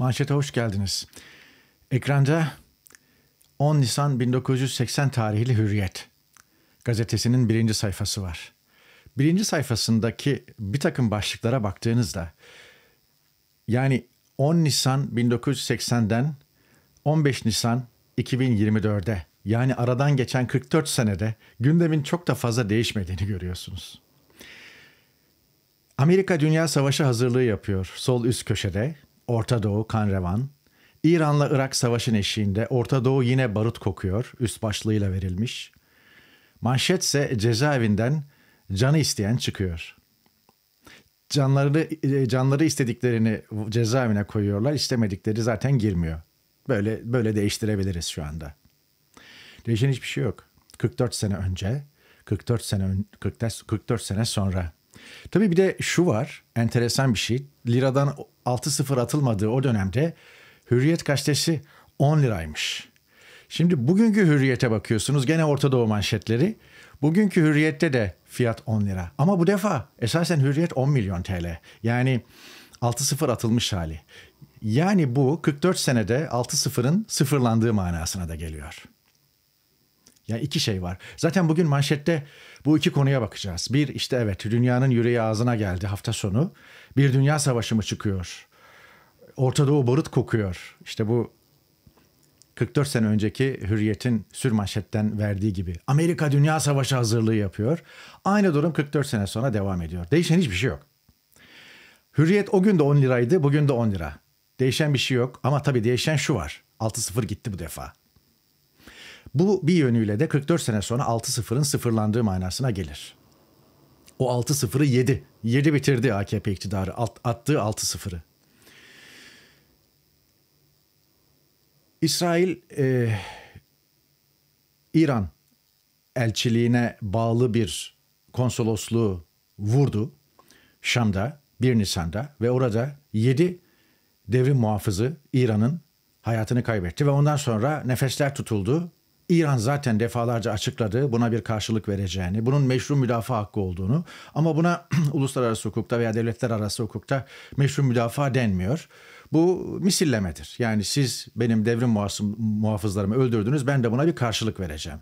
Manşete hoş geldiniz. Ekranda 10 Nisan 1980 tarihli Hürriyet gazetesinin birinci sayfası var. Birinci sayfasındaki bir takım başlıklara baktığınızda yani 10 Nisan 1980'den 15 Nisan 2024'e yani aradan geçen 44 senede gündemin çok da fazla değişmediğini görüyorsunuz. Amerika Dünya Savaşı hazırlığı yapıyor sol üst köşede. Orta Doğu kan revan. İran'la Irak savaşın eşiğinde Orta Doğu yine barut kokuyor, üst başlığıyla verilmiş. Manşetse cezaevinden canı isteyen çıkıyor. Canları, e, canları istediklerini cezaevine koyuyorlar, istemedikleri zaten girmiyor. Böyle böyle değiştirebiliriz şu anda. Değişen hiçbir şey yok. 44 sene önce, 44 sene 44, 44 sene sonra Tabii bir de şu var enteresan bir şey. Liradan 6-0 atılmadığı o dönemde Hürriyet gazetesi 10 liraymış. Şimdi bugünkü hürriyete bakıyorsunuz gene Orta Doğu manşetleri. Bugünkü hürriyette de fiyat 10 lira. Ama bu defa esasen hürriyet 10 milyon TL. Yani 6-0 atılmış hali. Yani bu 44 senede 6-0'ın sıfırlandığı manasına da geliyor. Yani iki şey var. Zaten bugün manşette bu iki konuya bakacağız. Bir işte evet dünyanın yüreği ağzına geldi hafta sonu. Bir dünya savaşı mı çıkıyor? Orta Doğu barut kokuyor. İşte bu 44 sene önceki Hürriyet'in sür manşetten verdiği gibi. Amerika Dünya Savaşı hazırlığı yapıyor. Aynı durum 44 sene sonra devam ediyor. Değişen hiçbir şey yok. Hürriyet o gün de 10 liraydı, bugün de 10 lira. Değişen bir şey yok ama tabii değişen şu var. 6-0 gitti bu defa. Bu bir yönüyle de 44 sene sonra 6-0'ın sıfırlandığı manasına gelir. O 6-0'ı 7. 7 bitirdi AKP iktidarı attığı 6-0'ı. İsrail e, İran elçiliğine bağlı bir konsolosluğu vurdu Şam'da 1 Nisan'da ve orada 7 devrim muhafızı İran'ın hayatını kaybetti ve ondan sonra nefesler tutuldu İran zaten defalarca açıkladı buna bir karşılık vereceğini, bunun meşru müdafaa hakkı olduğunu ama buna uluslararası hukukta veya devletler arası hukukta meşru müdafaa denmiyor. Bu misillemedir. Yani siz benim devrim muhafızlarımı öldürdünüz ben de buna bir karşılık vereceğim.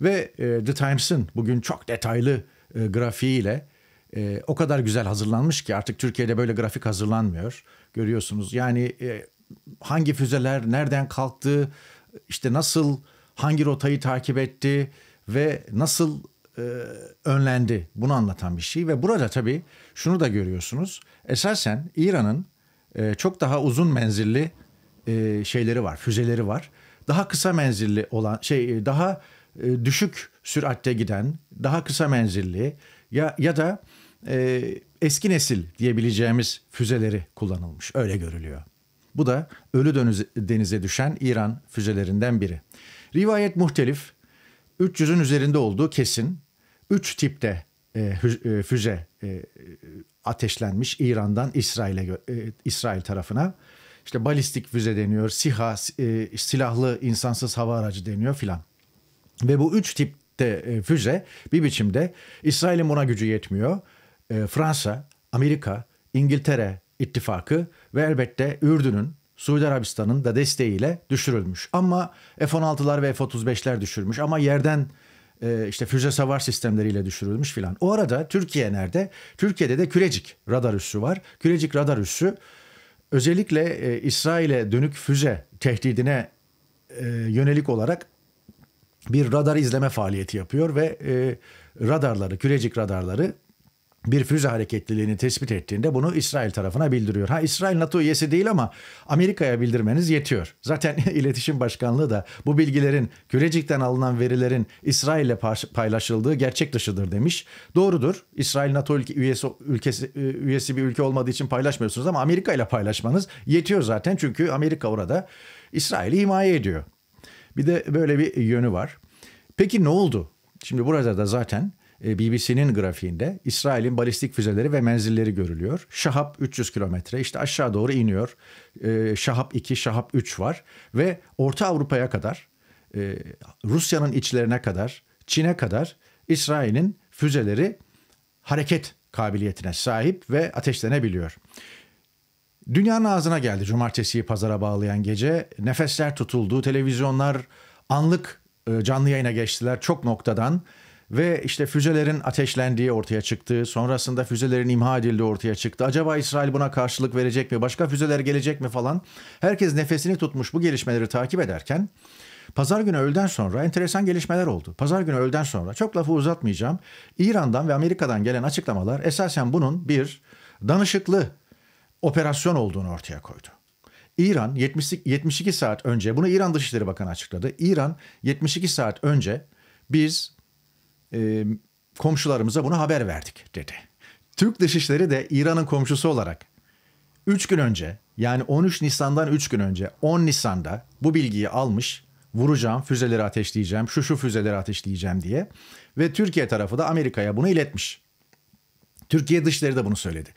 Ve e, The Times'ın bugün çok detaylı e, grafiğiyle e, o kadar güzel hazırlanmış ki artık Türkiye'de böyle grafik hazırlanmıyor. Görüyorsunuz yani e, hangi füzeler nereden kalktı, işte nasıl hangi rotayı takip etti ve nasıl e, önlendi bunu anlatan bir şey. Ve burada tabii şunu da görüyorsunuz. Esasen İran'ın e, çok daha uzun menzilli e, şeyleri var, füzeleri var. Daha kısa menzilli olan şey e, daha e, düşük süratte giden, daha kısa menzilli ya ya da e, eski nesil diyebileceğimiz füzeleri kullanılmış. Öyle görülüyor. Bu da Ölü Denize düşen İran füzelerinden biri. Rivayet muhtelif. 300'ün üzerinde olduğu kesin. 3 tipte e, e, füze e, ateşlenmiş İran'dan İsrail'e e, İsrail tarafına. İşte balistik füze deniyor, SİHA e, silahlı insansız hava aracı deniyor filan. Ve bu üç tipte e, füze bir biçimde İsrail'in buna gücü yetmiyor. E, Fransa, Amerika, İngiltere ittifakı ve elbette Ürdün'ün Suudi Arabistan'ın da desteğiyle düşürülmüş. Ama F-16'lar ve F-35'ler düşürmüş. Ama yerden e, işte füze savar sistemleriyle düşürülmüş filan. O arada Türkiye nerede? Türkiye'de de Kürecik radar üssü var. Kürecik radar üssü özellikle e, İsrail'e dönük füze tehdidine e, yönelik olarak bir radar izleme faaliyeti yapıyor ve e, radarları, Kürecik radarları bir füze hareketliliğini tespit ettiğinde bunu İsrail tarafına bildiriyor. Ha İsrail NATO üyesi değil ama Amerika'ya bildirmeniz yetiyor. Zaten iletişim Başkanlığı da bu bilgilerin Kürecik'ten alınan verilerin İsrail ile paylaşıldığı gerçek dışıdır demiş. Doğrudur. İsrail NATO ülke, üyesi, ülkesi, üyesi bir ülke olmadığı için paylaşmıyorsunuz ama Amerika ile paylaşmanız yetiyor zaten. Çünkü Amerika orada İsrail'i himaye ediyor. Bir de böyle bir yönü var. Peki ne oldu? Şimdi burada da zaten e, BBC'nin grafiğinde İsrail'in balistik füzeleri ve menzilleri görülüyor. Şahap 300 kilometre işte aşağı doğru iniyor. E, Şahap 2, Şahap 3 var ve Orta Avrupa'ya kadar e, Rusya'nın içlerine kadar Çin'e kadar İsrail'in füzeleri hareket kabiliyetine sahip ve ateşlenebiliyor. Dünyanın ağzına geldi cumartesiyi pazara bağlayan gece. Nefesler tutuldu, televizyonlar anlık canlı yayına geçtiler çok noktadan. Ve işte füzelerin ateşlendiği ortaya çıktı. Sonrasında füzelerin imha edildiği ortaya çıktı. Acaba İsrail buna karşılık verecek mi? Başka füzeler gelecek mi falan? Herkes nefesini tutmuş bu gelişmeleri takip ederken Pazar günü öğleden sonra enteresan gelişmeler oldu. Pazar günü öğleden sonra çok lafı uzatmayacağım. İran'dan ve Amerika'dan gelen açıklamalar esasen bunun bir danışıklı operasyon olduğunu ortaya koydu. İran 72 saat önce bunu İran Dışişleri Bakanı açıkladı. İran 72 saat önce biz e, komşularımıza bunu haber verdik dedi. Türk Dışişleri de İran'ın komşusu olarak 3 gün önce yani 13 Nisan'dan 3 gün önce 10 Nisan'da bu bilgiyi almış vuracağım füzeleri ateşleyeceğim şu şu füzeleri ateşleyeceğim diye ve Türkiye tarafı da Amerika'ya bunu iletmiş. Türkiye dışları da bunu söyledi.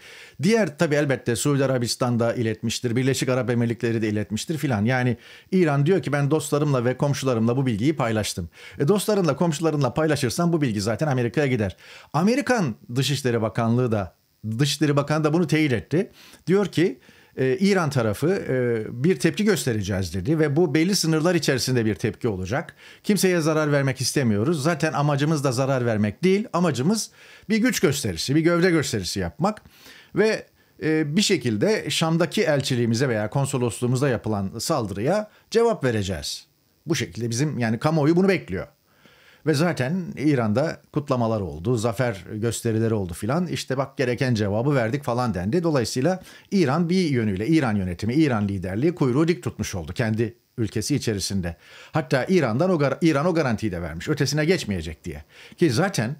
Diğer tabii elbette Suudi Arabistan da iletmiştir. Birleşik Arap Emirlikleri de iletmiştir filan. Yani İran diyor ki ben dostlarımla ve komşularımla bu bilgiyi paylaştım. E dostlarınla komşularınla paylaşırsan bu bilgi zaten Amerika'ya gider. Amerikan Dışişleri Bakanlığı da Dışişleri Bakanı da bunu teyit etti. Diyor ki e, İran tarafı e, bir tepki göstereceğiz dedi ve bu belli sınırlar içerisinde bir tepki olacak. Kimseye zarar vermek istemiyoruz. Zaten amacımız da zarar vermek değil. Amacımız bir güç gösterisi, bir gövde gösterisi yapmak ve e, bir şekilde Şam'daki elçiliğimize veya konsolosluğumuza yapılan saldırıya cevap vereceğiz. Bu şekilde bizim yani kamuoyu bunu bekliyor. Ve zaten İran'da kutlamalar oldu, zafer gösterileri oldu filan. İşte bak gereken cevabı verdik falan dendi. Dolayısıyla İran bir yönüyle İran yönetimi, İran liderliği kuyruğu dik tutmuş oldu kendi ülkesi içerisinde. Hatta İran'dan o İran o garantiyi de vermiş. Ötesine geçmeyecek diye. Ki zaten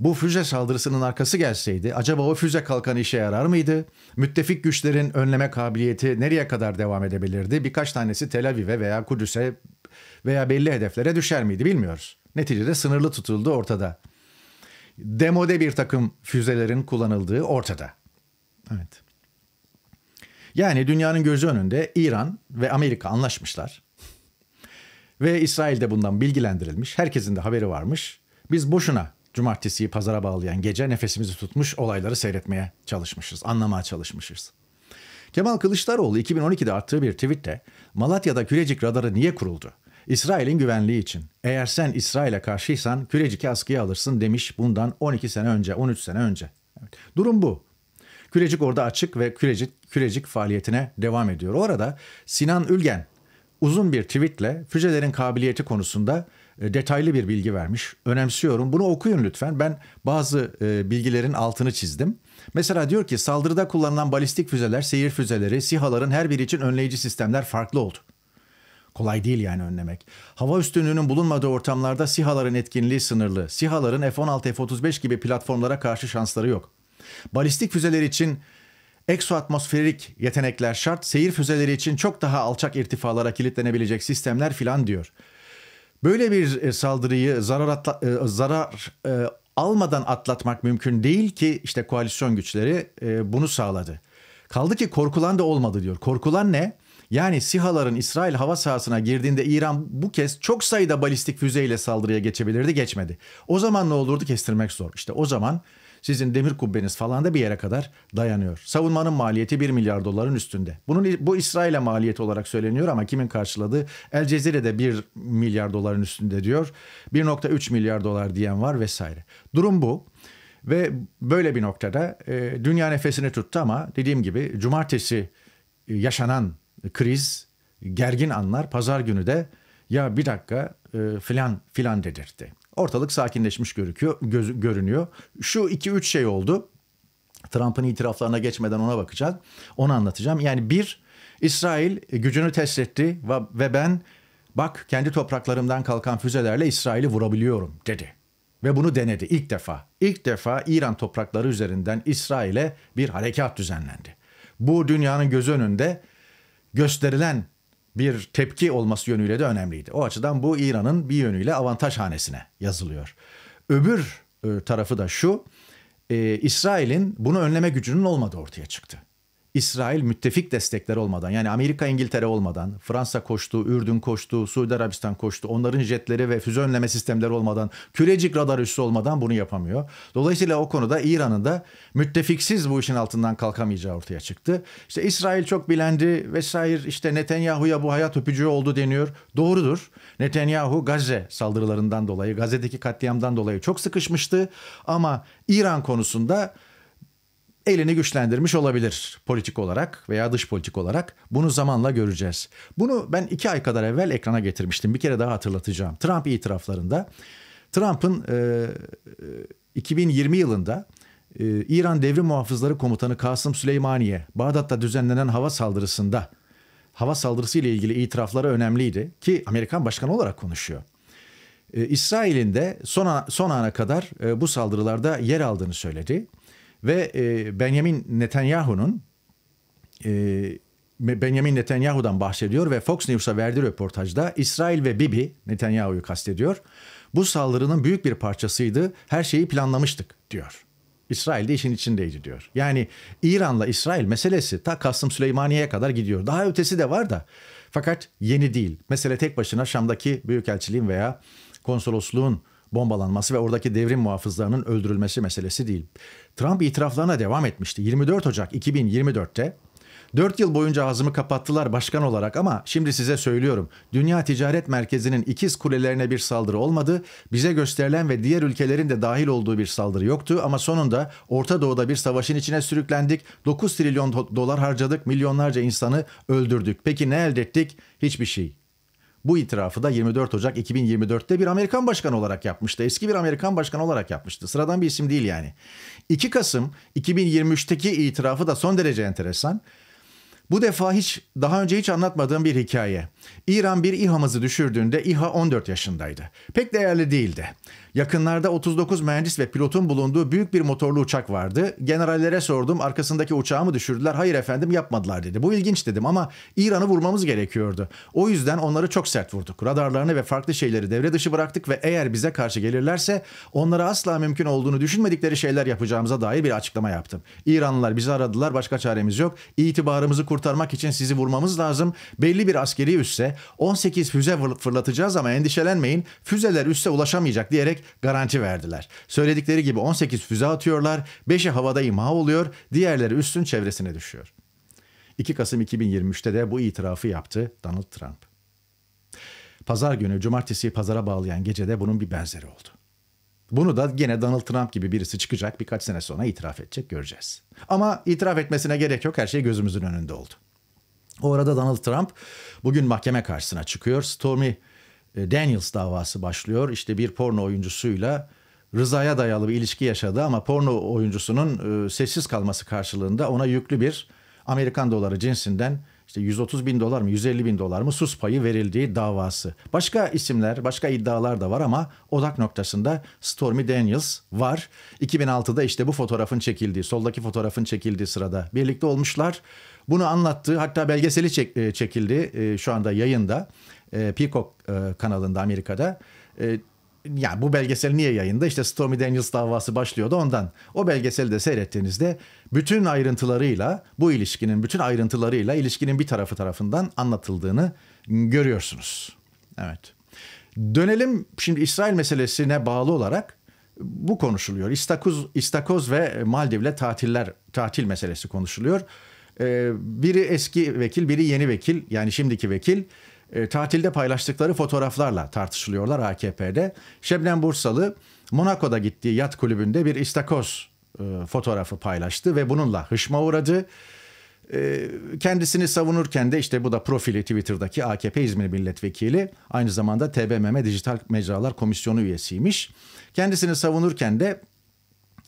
bu füze saldırısının arkası gelseydi acaba o füze kalkanı işe yarar mıydı? Müttefik güçlerin önleme kabiliyeti nereye kadar devam edebilirdi? Birkaç tanesi Tel Aviv'e veya Kudüs'e veya belli hedeflere düşer miydi bilmiyoruz. Neticede sınırlı tutuldu ortada. Demode bir takım füzelerin kullanıldığı ortada. Evet. Yani dünyanın gözü önünde İran ve Amerika anlaşmışlar. Ve İsrail de bundan bilgilendirilmiş. Herkesin de haberi varmış. Biz boşuna cumartesiyi pazara bağlayan gece nefesimizi tutmuş olayları seyretmeye çalışmışız, anlamaya çalışmışız. Kemal Kılıçdaroğlu 2012'de attığı bir tweette Malatya'da Kürecik radarı niye kuruldu? İsrail'in güvenliği için. Eğer sen İsrail'e karşıysan küreciki askıya alırsın demiş bundan 12 sene önce, 13 sene önce. Evet. Durum bu. Kürecik orada açık ve kürecik, kürecik faaliyetine devam ediyor. Orada Sinan Ülgen uzun bir tweetle füzelerin kabiliyeti konusunda e, detaylı bir bilgi vermiş. Önemsiyorum. Bunu okuyun lütfen. Ben bazı e, bilgilerin altını çizdim. Mesela diyor ki saldırıda kullanılan balistik füzeler, seyir füzeleri, sihaların her biri için önleyici sistemler farklı oldu. Kolay değil yani önlemek. Hava üstünlüğünün bulunmadığı ortamlarda SİHA'ların etkinliği sınırlı. SİHA'ların F-16, F-35 gibi platformlara karşı şansları yok. Balistik füzeler için eksoatmosferik yetenekler şart, seyir füzeleri için çok daha alçak irtifalara kilitlenebilecek sistemler filan diyor. Böyle bir e, saldırıyı zarar, atla, e, zarar e, almadan atlatmak mümkün değil ki işte koalisyon güçleri e, bunu sağladı. Kaldı ki korkulan da olmadı diyor. Korkulan ne? Yani SİHA'ların İsrail hava sahasına girdiğinde İran bu kez çok sayıda balistik füzeyle saldırıya geçebilirdi geçmedi. O zaman ne olurdu kestirmek zor. İşte o zaman sizin demir kubbeniz falan da bir yere kadar dayanıyor. Savunmanın maliyeti 1 milyar doların üstünde. Bunun bu İsrail'e maliyeti olarak söyleniyor ama kimin karşıladığı? El Cezire'de 1 milyar doların üstünde diyor. 1.3 milyar dolar diyen var vesaire. Durum bu. Ve böyle bir noktada e, dünya nefesini tuttu ama dediğim gibi cumartesi e, yaşanan kriz, gergin anlar pazar günü de ya bir dakika e, filan filan dedirtti. Ortalık sakinleşmiş görüküyor, göz, görünüyor. Şu iki üç şey oldu. Trump'ın itiraflarına geçmeden ona bakacağız. Onu anlatacağım. Yani bir, İsrail gücünü test etti ve ben bak kendi topraklarımdan kalkan füzelerle İsrail'i vurabiliyorum dedi. Ve bunu denedi ilk defa. İlk defa İran toprakları üzerinden İsrail'e bir harekat düzenlendi. Bu dünyanın göz önünde gösterilen bir tepki olması yönüyle de önemliydi. O açıdan bu İran'ın bir yönüyle avantaj hanesine yazılıyor. Öbür e, tarafı da şu, e, İsrail'in bunu önleme gücünün olmadığı ortaya çıktı. İsrail müttefik destekler olmadan yani Amerika İngiltere olmadan Fransa koştu, Ürdün koştu, Suudi Arabistan koştu. Onların jetleri ve füze önleme sistemleri olmadan, kürecik radar üssü olmadan bunu yapamıyor. Dolayısıyla o konuda İran'ın da müttefiksiz bu işin altından kalkamayacağı ortaya çıktı. İşte İsrail çok bilendi vesaire işte Netanyahu'ya bu hayat öpücüğü oldu deniyor. Doğrudur. Netanyahu Gazze saldırılarından dolayı, Gazze'deki katliamdan dolayı çok sıkışmıştı ama İran konusunda elini güçlendirmiş olabilir politik olarak veya dış politik olarak. Bunu zamanla göreceğiz. Bunu ben iki ay kadar evvel ekrana getirmiştim. Bir kere daha hatırlatacağım. Trump itiraflarında Trump'ın e, 2020 e, yılında e, İran Devrim Muhafızları Komutanı Kasım Süleymaniye Bağdat'ta düzenlenen hava saldırısında hava saldırısı ile ilgili itirafları önemliydi ki Amerikan başkanı olarak konuşuyor. E, İsrail'in de son, ana, son ana kadar e, bu saldırılarda yer aldığını söyledi. Ve e, Benjamin Netanyahu'nun e, Benjamin Netanyahu'dan bahsediyor ve Fox News'a verdiği röportajda İsrail ve Bibi Netanyahu'yu kastediyor. Bu saldırının büyük bir parçasıydı. Her şeyi planlamıştık diyor. İsrail de işin içindeydi diyor. Yani İran'la İsrail meselesi ta Kasım Süleymaniye'ye kadar gidiyor. Daha ötesi de var da fakat yeni değil. Mesele tek başına Şam'daki büyükelçiliğin veya konsolosluğun bombalanması ve oradaki devrim muhafızlarının öldürülmesi meselesi değil. Trump itiraflarına devam etmişti. 24 Ocak 2024'te 4 yıl boyunca ağzımı kapattılar başkan olarak ama şimdi size söylüyorum. Dünya Ticaret Merkezi'nin ikiz kulelerine bir saldırı olmadı. Bize gösterilen ve diğer ülkelerin de dahil olduğu bir saldırı yoktu ama sonunda Orta Doğu'da bir savaşın içine sürüklendik. 9 trilyon dolar harcadık, milyonlarca insanı öldürdük. Peki ne elde ettik? Hiçbir şey. Bu itirafı da 24 Ocak 2024'te bir Amerikan başkanı olarak yapmıştı. Eski bir Amerikan başkanı olarak yapmıştı. Sıradan bir isim değil yani. 2 Kasım 2023'teki itirafı da son derece enteresan. Bu defa hiç daha önce hiç anlatmadığım bir hikaye. İran bir İHA'mızı düşürdüğünde İHA 14 yaşındaydı. Pek değerli değildi. Yakınlarda 39 mühendis ve pilotun bulunduğu büyük bir motorlu uçak vardı. Generallere sordum arkasındaki uçağı mı düşürdüler? Hayır efendim yapmadılar dedi. Bu ilginç dedim ama İran'ı vurmamız gerekiyordu. O yüzden onları çok sert vurduk. Radarlarını ve farklı şeyleri devre dışı bıraktık ve eğer bize karşı gelirlerse onlara asla mümkün olduğunu düşünmedikleri şeyler yapacağımıza dair bir açıklama yaptım. İranlılar bizi aradılar başka çaremiz yok. İtibarımızı kurtarmak için sizi vurmamız lazım. Belli bir askeri üsse 18 füze fırlatacağız ama endişelenmeyin füzeler üsse ulaşamayacak diyerek garanti verdiler. Söyledikleri gibi 18 füze atıyorlar, 5'i havada imha oluyor, diğerleri üstün çevresine düşüyor. 2 Kasım 2023'te de bu itirafı yaptı Donald Trump. Pazar günü cumartesi pazara bağlayan gecede bunun bir benzeri oldu. Bunu da gene Donald Trump gibi birisi çıkacak birkaç sene sonra itiraf edecek göreceğiz. Ama itiraf etmesine gerek yok her şey gözümüzün önünde oldu. O arada Donald Trump bugün mahkeme karşısına çıkıyor. Stormy e, Daniels davası başlıyor. İşte bir porno oyuncusuyla rızaya dayalı bir ilişki yaşadı ama porno oyuncusunun e, sessiz kalması karşılığında ona yüklü bir Amerikan doları cinsinden işte 130 bin dolar mı 150 bin dolar mı sus payı verildiği davası. Başka isimler başka iddialar da var ama odak noktasında Stormy Daniels var. 2006'da işte bu fotoğrafın çekildiği soldaki fotoğrafın çekildiği sırada birlikte olmuşlar. Bunu anlattığı hatta belgeseli çek, e, çekildi şu anda yayında e, Peacock e, kanalında Amerika'da. E, yani bu belgesel niye yayında? İşte Stormy Daniels davası başlıyordu ondan. O belgeseli de seyrettiğinizde bütün ayrıntılarıyla, bu ilişkinin bütün ayrıntılarıyla ilişkinin bir tarafı tarafından anlatıldığını görüyorsunuz. Evet. Dönelim şimdi İsrail meselesine bağlı olarak bu konuşuluyor. İstakoz, İstakoz ve Maldiv'le tatiller, tatil meselesi konuşuluyor. E, biri eski vekil, biri yeni vekil. Yani şimdiki vekil e, tatilde paylaştıkları fotoğraflarla tartışılıyorlar AKP'de. Şebnem Bursalı Monaco'da gittiği yat kulübünde bir istakoz e, fotoğrafı paylaştı ve bununla hışma uğradı. E, kendisini savunurken de işte bu da profili Twitter'daki AKP İzmir Milletvekili aynı zamanda TBMM Dijital Mecralar Komisyonu üyesiymiş. Kendisini savunurken de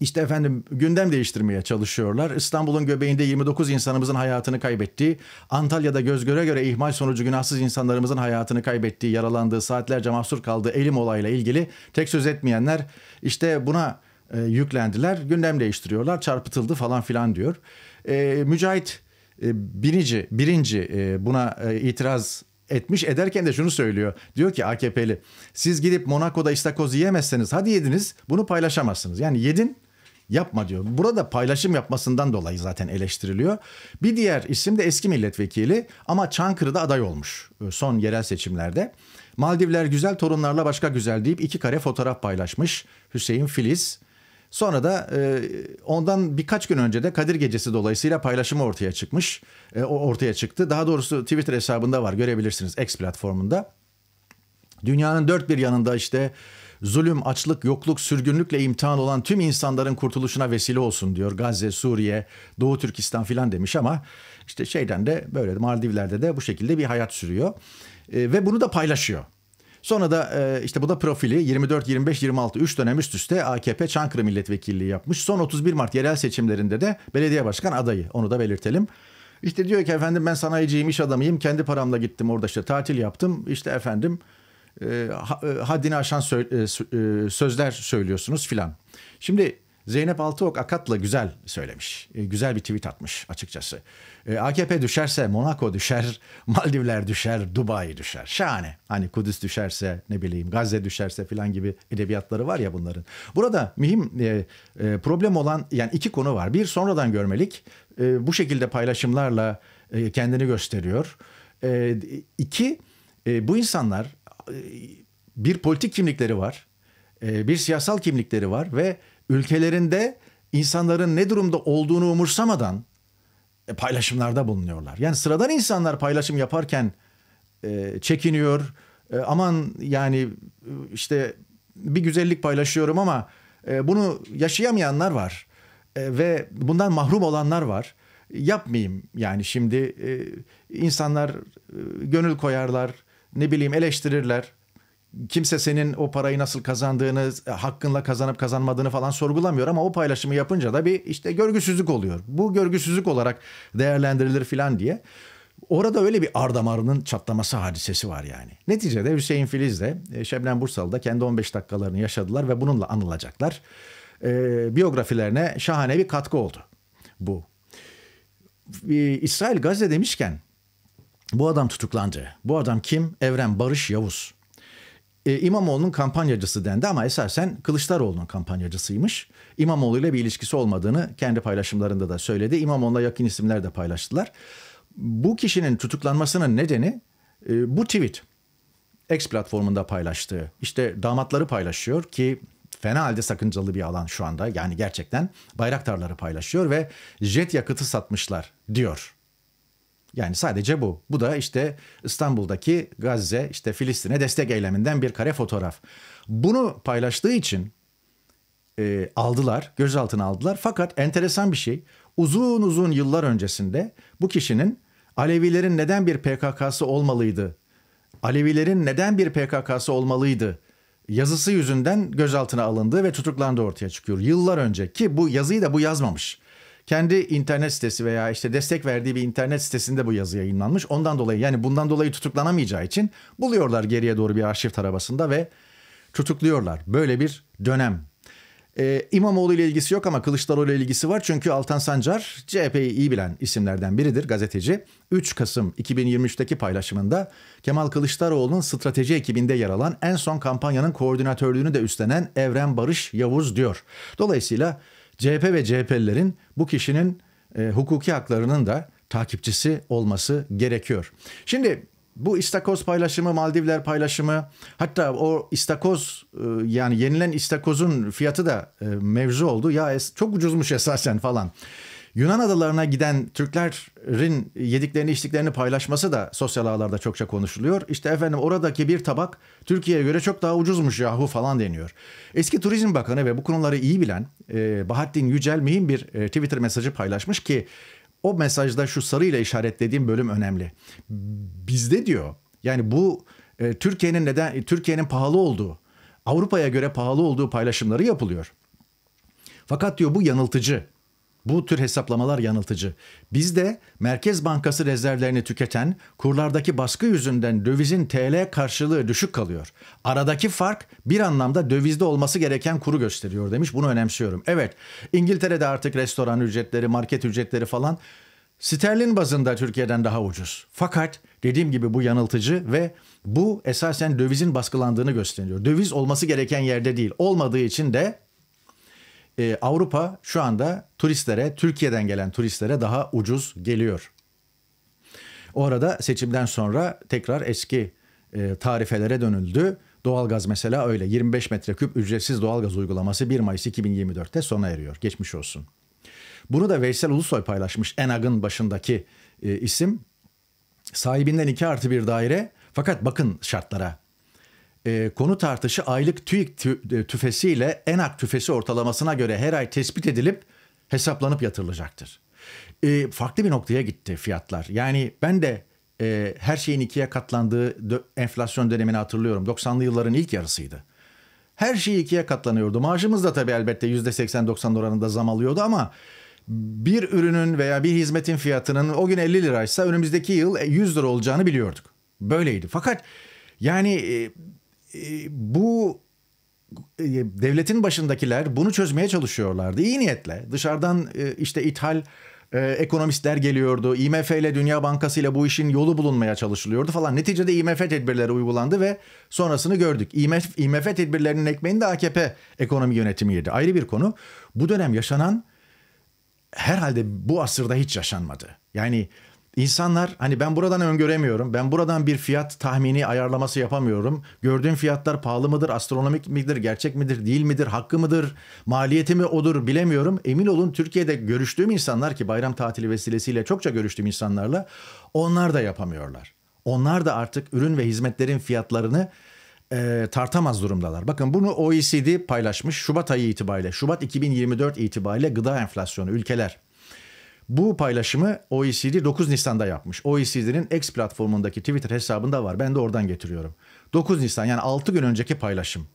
işte efendim gündem değiştirmeye çalışıyorlar. İstanbul'un göbeğinde 29 insanımızın hayatını kaybettiği, Antalya'da göz göre göre ihmal sonucu günahsız insanlarımızın hayatını kaybettiği, yaralandığı, saatlerce mahsur kaldığı elim olayla ilgili tek söz etmeyenler işte buna e, yüklendiler. Gündem değiştiriyorlar, çarpıtıldı falan filan diyor. E, Mücahit e, birinci, birinci e, buna e, itiraz etmiş ederken de şunu söylüyor. Diyor ki AKP'li siz gidip Monaco'da istakoz yiyemezseniz hadi yediniz bunu paylaşamazsınız. Yani yedin yapma diyor. Burada paylaşım yapmasından dolayı zaten eleştiriliyor. Bir diğer isim de eski milletvekili ama Çankırı'da aday olmuş e, son yerel seçimlerde. Maldivler güzel torunlarla başka güzel deyip iki kare fotoğraf paylaşmış Hüseyin Filiz. Sonra da e, ondan birkaç gün önce de Kadir Gecesi dolayısıyla paylaşımı ortaya çıkmış. E, ortaya çıktı. Daha doğrusu Twitter hesabında var görebilirsiniz X platformunda. Dünyanın dört bir yanında işte zulüm, açlık, yokluk, sürgünlükle imtihan olan tüm insanların kurtuluşuna vesile olsun diyor. Gazze, Suriye, Doğu Türkistan filan demiş ama işte şeyden de böyle Maldivler'de de bu şekilde bir hayat sürüyor. E, ve bunu da paylaşıyor. Sonra da e, işte bu da profili 24, 25, 26 3 dönem üst üste AKP Çankırı milletvekilliği yapmış. Son 31 Mart yerel seçimlerinde de belediye başkan adayı onu da belirtelim. İşte diyor ki efendim ben sanayiciyim, iş adamıyım. Kendi paramla gittim orada işte tatil yaptım. İşte efendim e, e, haddini aşan e, e, sözler söylüyorsunuz filan. Şimdi Zeynep Altıok Akat'la güzel söylemiş. güzel bir tweet atmış açıkçası. E, AKP düşerse Monaco düşer, Maldivler düşer, Dubai düşer. Şahane. Hani Kudüs düşerse ne bileyim Gazze düşerse filan gibi edebiyatları var ya bunların. Burada mühim problem olan yani iki konu var. Bir sonradan görmelik bu şekilde paylaşımlarla kendini gösteriyor. İki bu insanlar bir politik kimlikleri var, e, bir siyasal kimlikleri var ve ülkelerinde insanların ne durumda olduğunu umursamadan e, paylaşımlarda bulunuyorlar. Yani sıradan insanlar paylaşım yaparken e, çekiniyor. Aman yani işte bir güzellik paylaşıyorum ama bunu yaşayamayanlar var ve bundan mahrum olanlar var. Yapmayayım yani şimdi insanlar gönül koyarlar ne bileyim eleştirirler. Kimse senin o parayı nasıl kazandığını, hakkınla kazanıp kazanmadığını falan sorgulamıyor ama o paylaşımı yapınca da bir işte görgüsüzlük oluyor. Bu görgüsüzlük olarak değerlendirilir falan diye. Orada öyle bir ardamarının çatlaması hadisesi var yani. Neticede Hüseyin Filiz de e, Şebnem Bursalı da kendi 15 dakikalarını yaşadılar ve bununla anılacaklar. E, biyografilerine şahane bir katkı oldu bu. E, İsrail Gazze demişken bu adam tutuklandı. Bu adam kim? Evren Barış Yavuz. Ee, İmamoğlu'nun kampanyacısı dendi ama esasen Kılıçdaroğlu'nun kampanyacısıymış. İmamoğlu ile bir ilişkisi olmadığını kendi paylaşımlarında da söyledi. İmamoğlu'na yakın isimler de paylaştılar. Bu kişinin tutuklanmasının nedeni e, bu tweet. X platformunda paylaştığı. İşte damatları paylaşıyor ki fena halde sakıncalı bir alan şu anda. Yani gerçekten bayraktarları paylaşıyor ve jet yakıtı satmışlar diyor yani sadece bu. Bu da işte İstanbul'daki Gazze, işte Filistin'e destek eyleminden bir kare fotoğraf. Bunu paylaştığı için e, aldılar, gözaltına aldılar. Fakat enteresan bir şey, uzun uzun yıllar öncesinde bu kişinin Alevilerin neden bir PKK'sı olmalıydı, Alevilerin neden bir PKK'sı olmalıydı yazısı yüzünden gözaltına alındığı ve tutuklandığı ortaya çıkıyor. Yıllar önce ki bu yazıyı da bu yazmamış kendi internet sitesi veya işte destek verdiği bir internet sitesinde bu yazı yayınlanmış. Ondan dolayı yani bundan dolayı tutuklanamayacağı için buluyorlar geriye doğru bir arşiv arabasında ve tutukluyorlar. Böyle bir dönem. Ee, İmamoğlu ile ilgisi yok ama Kılıçdaroğlu ile ilgisi var. Çünkü Altan Sancar CHP'yi iyi bilen isimlerden biridir gazeteci. 3 Kasım 2023'teki paylaşımında Kemal Kılıçdaroğlu'nun strateji ekibinde yer alan en son kampanyanın koordinatörlüğünü de üstlenen Evren Barış Yavuz diyor. Dolayısıyla CHP ve CHP'lilerin bu kişinin e, hukuki haklarının da takipçisi olması gerekiyor. Şimdi bu istakoz paylaşımı, Maldivler paylaşımı hatta o istakoz e, yani yenilen istakozun fiyatı da e, mevzu oldu. Ya çok ucuzmuş esasen falan. Yunan adalarına giden Türklerin yediklerini içtiklerini paylaşması da sosyal ağlarda çokça konuşuluyor. İşte efendim oradaki bir tabak Türkiye'ye göre çok daha ucuzmuş yahu falan deniyor. Eski Turizm Bakanı ve bu konuları iyi bilen e, Bahattin Yücel mühim bir e, Twitter mesajı paylaşmış ki o mesajda şu sarıyla işaretlediğim bölüm önemli. Bizde diyor yani bu e, Türkiye'nin neden Türkiye'nin pahalı olduğu Avrupa'ya göre pahalı olduğu paylaşımları yapılıyor. Fakat diyor bu yanıltıcı. Bu tür hesaplamalar yanıltıcı. Bizde Merkez Bankası rezervlerini tüketen kurlardaki baskı yüzünden dövizin TL karşılığı düşük kalıyor. Aradaki fark bir anlamda dövizde olması gereken kuru gösteriyor demiş. Bunu önemsiyorum. Evet İngiltere'de artık restoran ücretleri, market ücretleri falan sterlin bazında Türkiye'den daha ucuz. Fakat dediğim gibi bu yanıltıcı ve bu esasen dövizin baskılandığını gösteriyor. Döviz olması gereken yerde değil. Olmadığı için de e, Avrupa şu anda turistlere, Türkiye'den gelen turistlere daha ucuz geliyor. O arada seçimden sonra tekrar eski e, tarifelere dönüldü. Doğalgaz mesela öyle 25 metreküp ücretsiz doğalgaz uygulaması 1 Mayıs 2024'te sona eriyor. Geçmiş olsun. Bunu da Veysel Ulusoy paylaşmış ENAG'ın başındaki e, isim. Sahibinden 2 artı bir daire fakat bakın şartlara ee, e, konut artışı aylık TÜİK tüfesiyle ENAK tüfesi ortalamasına göre her ay tespit edilip hesaplanıp yatırılacaktır. E, farklı bir noktaya gitti fiyatlar. Yani ben de e, her şeyin ikiye katlandığı enflasyon dönemini hatırlıyorum. 90'lı yılların ilk yarısıydı. Her şey ikiye katlanıyordu. Maaşımız da tabii elbette %80-90 oranında zam alıyordu ama bir ürünün veya bir hizmetin fiyatının o gün 50 liraysa önümüzdeki yıl 100 e, lira olacağını biliyorduk. Böyleydi. Fakat yani e, bu e, devletin başındakiler bunu çözmeye çalışıyorlardı. iyi niyetle dışarıdan e, işte ithal e, ekonomistler geliyordu. IMF ile Dünya Bankası ile bu işin yolu bulunmaya çalışılıyordu falan. Neticede IMF tedbirleri uygulandı ve sonrasını gördük. IMF, IMF tedbirlerinin ekmeğini de AKP ekonomi yönetimi yedi. Ayrı bir konu. Bu dönem yaşanan herhalde bu asırda hiç yaşanmadı. Yani İnsanlar hani ben buradan öngöremiyorum. Ben buradan bir fiyat tahmini ayarlaması yapamıyorum. Gördüğüm fiyatlar pahalı mıdır, astronomik midir, gerçek midir, değil midir, hakkı mıdır, maliyeti mi odur bilemiyorum. Emin olun Türkiye'de görüştüğüm insanlar ki bayram tatili vesilesiyle çokça görüştüğüm insanlarla onlar da yapamıyorlar. Onlar da artık ürün ve hizmetlerin fiyatlarını e, tartamaz durumdalar. Bakın bunu OECD paylaşmış Şubat ayı itibariyle, Şubat 2024 itibariyle gıda enflasyonu ülkeler bu paylaşımı OECD 9 Nisan'da yapmış. OECD'nin X platformundaki Twitter hesabında var. Ben de oradan getiriyorum. 9 Nisan yani 6 gün önceki paylaşım.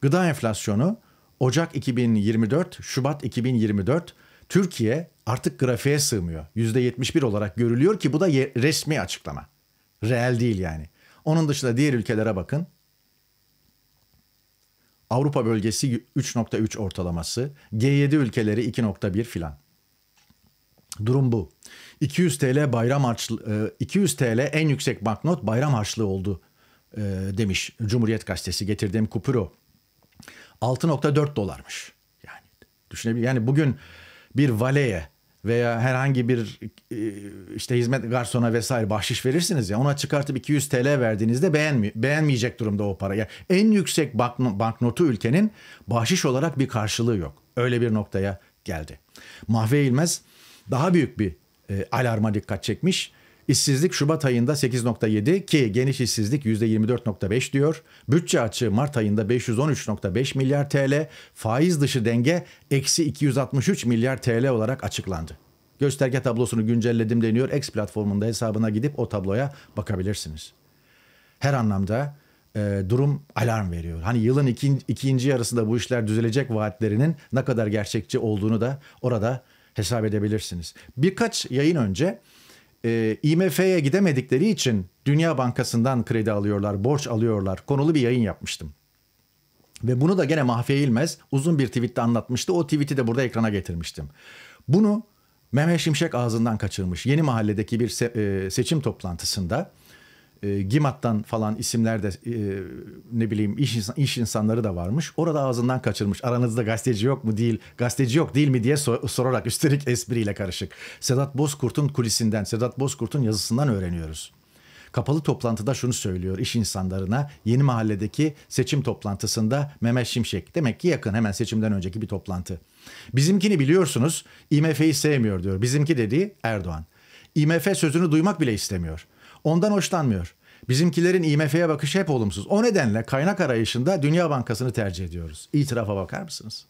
Gıda enflasyonu Ocak 2024, Şubat 2024 Türkiye artık grafiğe sığmıyor. %71 olarak görülüyor ki bu da resmi açıklama. Reel değil yani. Onun dışında diğer ülkelere bakın. Avrupa bölgesi 3.3 ortalaması, G7 ülkeleri 2.1 filan. Durum bu. 200 TL bayram harçlığı, 200 e, TL en yüksek banknot bayram harçlığı oldu e, demiş Cumhuriyet Gazetesi getirdiğim kupuro. 6.4 dolarmış. Yani düşünebilir. Yani bugün bir valeye veya herhangi bir e, işte hizmet garsona vesaire bahşiş verirsiniz ya ona çıkartıp 200 TL verdiğinizde beğenmi beğenmeyecek durumda o para. Yani en yüksek banknotu ülkenin bahşiş olarak bir karşılığı yok. Öyle bir noktaya geldi. Mahve İlmez daha büyük bir e, alarma dikkat çekmiş. İşsizlik Şubat ayında 8.7 ki geniş işsizlik %24.5 diyor. Bütçe açığı Mart ayında 513.5 milyar TL, faiz dışı denge eksi 263 milyar TL olarak açıklandı. Gösterge tablosunu güncelledim deniyor. X platformunda hesabına gidip o tabloya bakabilirsiniz. Her anlamda e, durum alarm veriyor. Hani yılın ikin, ikinci yarısında bu işler düzelecek vaatlerinin ne kadar gerçekçi olduğunu da orada hesap edebilirsiniz. Birkaç yayın önce e, IMF'ye gidemedikleri için Dünya Bankası'ndan kredi alıyorlar, borç alıyorlar konulu bir yayın yapmıştım. Ve bunu da gene Mahfiye uzun bir tweette anlatmıştı. O tweeti de burada ekrana getirmiştim. Bunu Mehmet Şimşek ağzından kaçırmış. Yeni mahalledeki bir se- e, seçim toplantısında e, GİMAT'tan falan isimler de e, ne bileyim iş, iş insanları da varmış. Orada ağzından kaçırmış. Aranızda gazeteci yok mu değil, gazeteci yok değil mi diye sor, sorarak üstelik espriyle karışık. Sedat Bozkurt'un kulisinden, Sedat Bozkurt'un yazısından öğreniyoruz. Kapalı toplantıda şunu söylüyor iş insanlarına yeni mahalledeki seçim toplantısında Mehmet Şimşek. Demek ki yakın hemen seçimden önceki bir toplantı. Bizimkini biliyorsunuz IMF'yi sevmiyor diyor. Bizimki dediği Erdoğan. IMF sözünü duymak bile istemiyor. Ondan hoşlanmıyor. Bizimkilerin IMF'ye bakışı hep olumsuz. O nedenle kaynak arayışında Dünya Bankası'nı tercih ediyoruz. İtirafa bakar mısınız?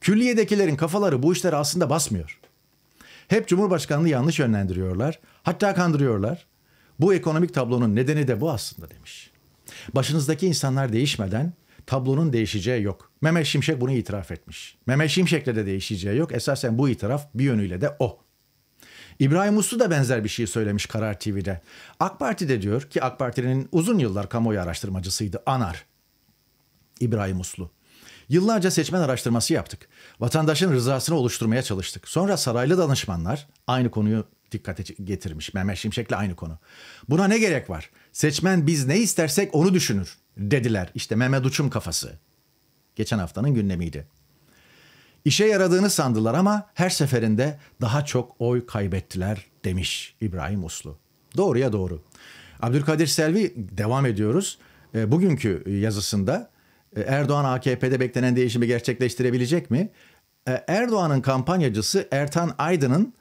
Külliyedekilerin kafaları bu işlere aslında basmıyor. Hep Cumhurbaşkanlığı yanlış yönlendiriyorlar. Hatta kandırıyorlar. Bu ekonomik tablonun nedeni de bu aslında demiş. Başınızdaki insanlar değişmeden tablonun değişeceği yok. Mehmet Şimşek bunu itiraf etmiş. Mehmet Şimşek'le de değişeceği yok. Esasen bu itiraf bir yönüyle de o. İbrahim Uslu da benzer bir şey söylemiş Karar TV'de. AK Parti'de diyor ki AK Parti'nin uzun yıllar kamuoyu araştırmacısıydı ANAR. İbrahim Uslu. Yıllarca seçmen araştırması yaptık. Vatandaşın rızasını oluşturmaya çalıştık. Sonra saraylı danışmanlar aynı konuyu dikkate getirmiş. Mehmet Şimşek'le aynı konu. Buna ne gerek var? Seçmen biz ne istersek onu düşünür dediler. İşte Mehmet Uçum kafası. Geçen haftanın gündemiydi. İşe yaradığını sandılar ama her seferinde daha çok oy kaybettiler demiş İbrahim Uslu. Doğruya doğru. Abdülkadir Selvi devam ediyoruz. E, bugünkü yazısında e, Erdoğan AKP'de beklenen değişimi gerçekleştirebilecek mi? E, Erdoğan'ın kampanyacısı Ertan Aydın'ın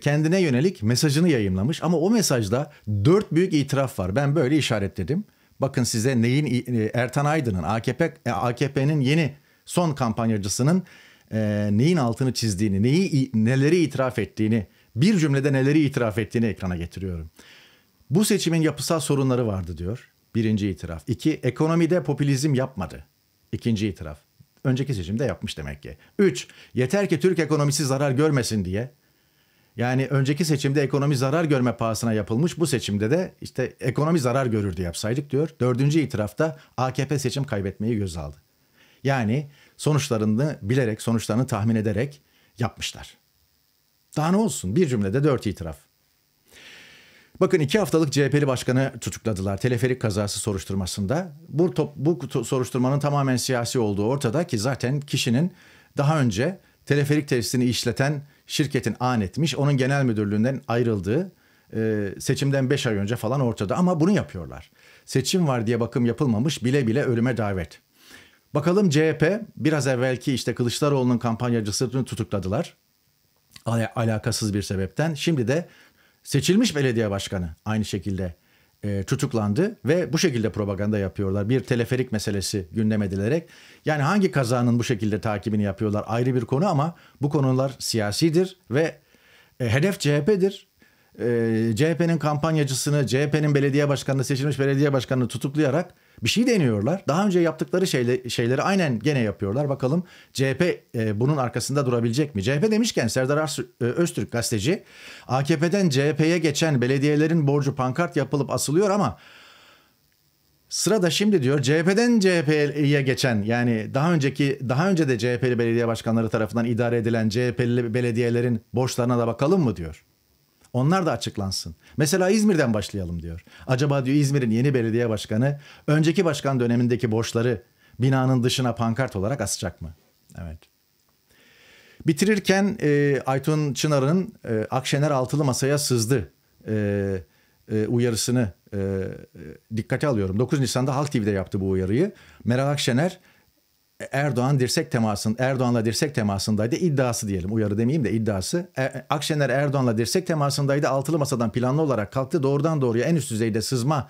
kendine yönelik mesajını yayınlamış ama o mesajda dört büyük itiraf var. Ben böyle işaretledim. Bakın size neyin Ertan Aydın'ın AKP AKP'nin yeni son kampanyacısının e, neyin altını çizdiğini, neyi neleri itiraf ettiğini, bir cümlede neleri itiraf ettiğini ekrana getiriyorum. Bu seçimin yapısal sorunları vardı diyor. Birinci itiraf. İki, ekonomide popülizm yapmadı. İkinci itiraf. Önceki seçimde yapmış demek ki. Üç, yeter ki Türk ekonomisi zarar görmesin diye yani önceki seçimde ekonomi zarar görme pahasına yapılmış. Bu seçimde de işte ekonomi zarar görürdü yapsaydık diyor. Dördüncü itirafta AKP seçim kaybetmeyi göz aldı. Yani sonuçlarını bilerek, sonuçlarını tahmin ederek yapmışlar. Daha ne olsun? Bir cümlede dört itiraf. Bakın iki haftalık CHP'li başkanı tutukladılar teleferik kazası soruşturmasında. Bu, top, bu soruşturmanın tamamen siyasi olduğu ortada ki zaten kişinin daha önce teleferik tesisini işleten şirketin an etmiş, onun genel müdürlüğünden ayrıldığı e, seçimden 5 ay önce falan ortada ama bunu yapıyorlar. Seçim var diye bakım yapılmamış bile bile ölüme davet. Bakalım CHP biraz evvelki işte Kılıçdaroğlu'nun kampanyacısını tutukladılar. Al- alakasız bir sebepten. Şimdi de seçilmiş belediye başkanı aynı şekilde e, tutuklandı ve bu şekilde propaganda yapıyorlar. Bir teleferik meselesi gündem edilerek. Yani hangi kazanın bu şekilde takibini yapıyorlar ayrı bir konu ama bu konular siyasidir ve e, hedef CHP'dir. E, CHP'nin kampanyacısını, CHP'nin belediye başkanını, seçilmiş belediye başkanını tutuklayarak bir şey deniyorlar. Daha önce yaptıkları şeyle, şeyleri aynen gene yapıyorlar. Bakalım CHP e, bunun arkasında durabilecek mi? CHP demişken Serdar Ars e, Öztürk gazeteci AKP'den CHP'ye geçen belediyelerin borcu pankart yapılıp asılıyor ama Sırada şimdi diyor CHP'den CHP'ye geçen yani daha önceki daha önce de CHP'li belediye başkanları tarafından idare edilen CHP'li belediyelerin borçlarına da bakalım mı diyor. Onlar da açıklansın. Mesela İzmir'den başlayalım diyor. Acaba diyor İzmir'in yeni belediye başkanı önceki başkan dönemindeki borçları binanın dışına pankart olarak asacak mı? Evet. Bitirirken e, Aytun Çınar'ın e, Akşener altılı masaya sızdı e, e, uyarısını e, e dikkate alıyorum. 9 Nisan'da Halk TV'de yaptı bu uyarıyı. Meral Akşener Erdoğan dirsek temasın Erdoğan'la dirsek temasındaydı iddiası diyelim uyarı demeyeyim de iddiası. E, e, Akşener Erdoğan'la dirsek temasındaydı altılı masadan planlı olarak kalktı doğrudan doğruya en üst düzeyde sızma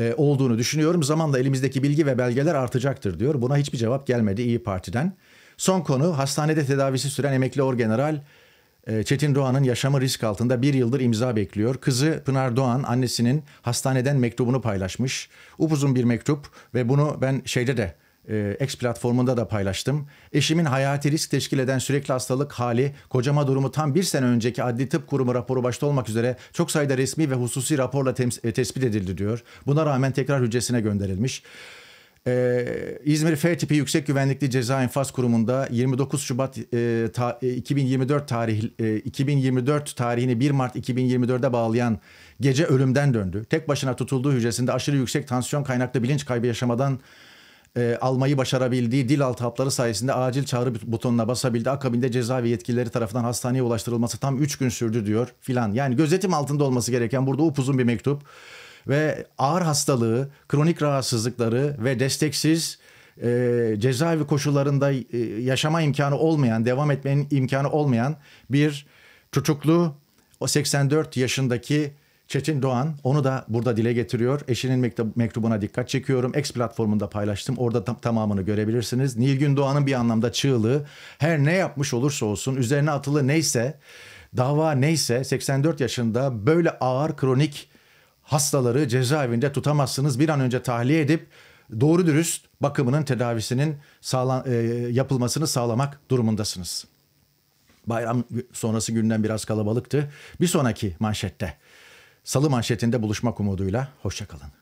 e, olduğunu düşünüyorum. Zamanla elimizdeki bilgi ve belgeler artacaktır diyor. Buna hiçbir cevap gelmedi İyi Parti'den. Son konu hastanede tedavisi süren emekli orgeneral e, Çetin Doğan'ın yaşamı risk altında bir yıldır imza bekliyor. Kızı Pınar Doğan annesinin hastaneden mektubunu paylaşmış. Upuzun bir mektup ve bunu ben şeyde de e, X platformunda da paylaştım. Eşimin hayati risk teşkil eden sürekli hastalık hali, kocama durumu tam bir sene önceki adli tıp kurumu raporu başta olmak üzere çok sayıda resmi ve hususi raporla tems- e, tespit edildi diyor. Buna rağmen tekrar hücresine gönderilmiş. Ee, İzmir F tipi Yüksek Güvenlikli Ceza İnfaz Kurumu'nda 29 Şubat e, ta, e, 2024 tarih e, 2024 tarihini 1 Mart 2024'e bağlayan gece ölümden döndü. Tek başına tutulduğu hücresinde aşırı yüksek tansiyon kaynaklı bilinç kaybı yaşamadan e, almayı başarabildiği dil altı hapları sayesinde acil çağrı butonuna basabildi. Akabinde cezaevi yetkilileri tarafından hastaneye ulaştırılması tam 3 gün sürdü diyor filan. Yani gözetim altında olması gereken burada upuzun bir mektup ve ağır hastalığı, kronik rahatsızlıkları ve desteksiz e, cezaevi koşullarında e, yaşama imkanı olmayan, devam etmenin imkanı olmayan bir çocuklu o 84 yaşındaki Çetin Doğan onu da burada dile getiriyor. Eşinin mektubuna dikkat çekiyorum. X platformunda paylaştım. Orada tam, tamamını görebilirsiniz. Nilgün Doğan'ın bir anlamda çığlığı her ne yapmış olursa olsun üzerine atılı neyse dava neyse 84 yaşında böyle ağır kronik hastaları cezaevinde tutamazsınız. Bir an önce tahliye edip doğru dürüst bakımının tedavisinin sağlan, e, yapılmasını sağlamak durumundasınız. Bayram sonrası günden biraz kalabalıktı. Bir sonraki manşette Salı manşetinde buluşmak umuduyla hoşçakalın.